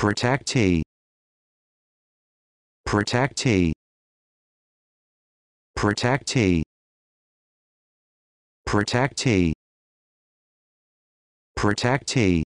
protectee protectee protectee protectee protectee